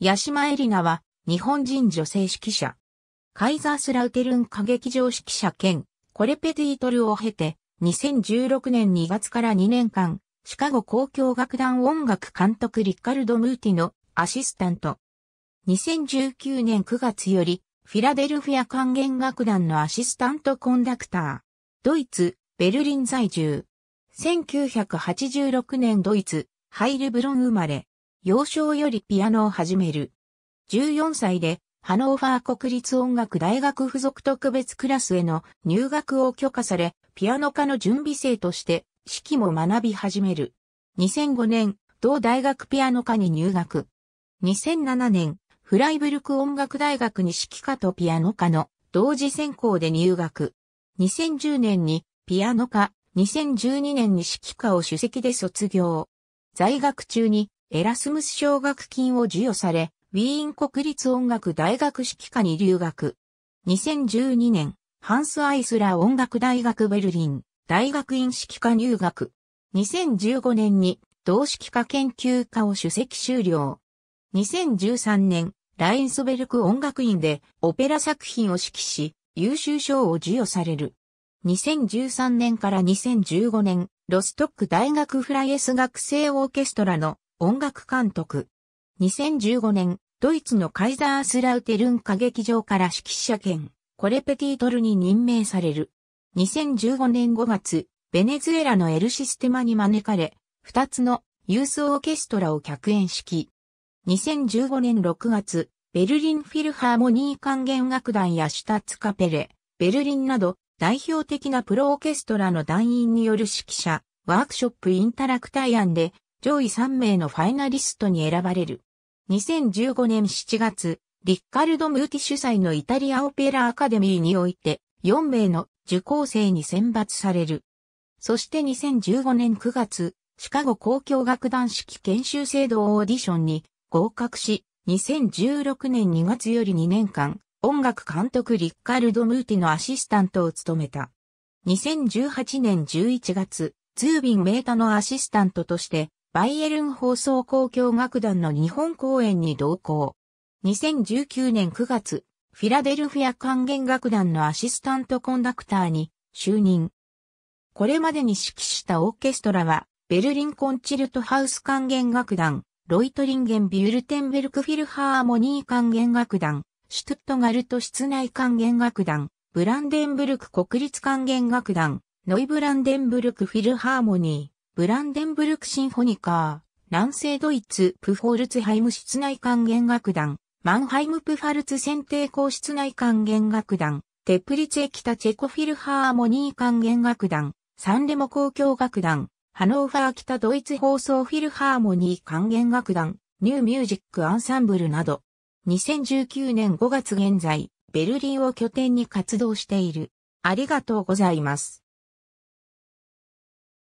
八島エリナは、日本人女性指揮者。カイザースラウテルン歌劇場指揮者兼、コレペティートルを経て、2016年2月から2年間、シカゴ公共楽団音楽監督リッカルド・ムーティのアシスタント。2019年9月より、フィラデルフィア管弦楽団のアシスタントコンダクター。ドイツ、ベルリン在住。1986年ドイツ、ハイルブロン生まれ。幼少よりピアノを始める。14歳で、ハノーファー国立音楽大学附属特別クラスへの入学を許可され、ピアノ科の準備生として指揮も学び始める。2005年、同大学ピアノ科に入学。2007年、フライブルク音楽大学に指揮科とピアノ科の同時専攻で入学。2010年にピアノ科、2012年に指揮科を主席で卒業。在学中にエラスムス奨学金を授与され、ウィーン国立音楽大学指揮科に留学。2012年、ハンス・アイスラー音楽大学ベルリン、大学院指揮科入学。2015年に、同指揮科研究科を主席修了。2013年、ラインソベルク音楽院でオペラ作品を指揮し、優秀賞を授与される。2013年から2015年、ロストック大学フライエス学生オーケストラの音楽監督。2015年、ドイツのカイザースラウテルン歌劇場から指揮者兼、コレペティトルに任命される。2015年5月、ベネズエラのエルシステマに招かれ、2つのユースオーケストラを客演式。2015年6月、ベルリンフィルハーモニー管弦楽団やシュタツカペレ、ベルリンなど代表的なプロオーケストラの団員による指揮者、ワークショップインタラクタイアンで上位3名のファイナリストに選ばれる。2015年7月、リッカルド・ムーティ主催のイタリアオペラアカデミーにおいて4名の受講生に選抜される。そして2015年9月、シカゴ公共楽団式研修制度オーディションに合格し、2016年2月より2年間、音楽監督リッカルド・ムーティのアシスタントを務めた。2018年11月、ツービン・メータのアシスタントとして、バイエルン放送交響楽団の日本公演に同行。2019年9月、フィラデルフィア管弦楽団のアシスタントコンダクターに就任。これまでに指揮したオーケストラは、ベルリンコンチルトハウス管弦楽団、ロイトリンゲンビュルテンベルクフィルハーモニー管弦楽団、シュトゥットガルト室内管弦楽団、ブランデンブルク国立管弦楽団、ノイブランデンブルクフィルハーモニー。ブランデンブルクシンフォニカー、南西ドイツプフォルツハイム室内管弦楽団、マンハイムプファルツ選定校室内管弦楽団、テプリツェ北チェコフィルハーモニー管弦楽団、サンレモ公共楽団、ハノーファー北ドイツ放送フィルハーモニー管弦楽団、ニューミュージックアンサンブルなど、2019年5月現在、ベルリンを拠点に活動している。ありがとうございます。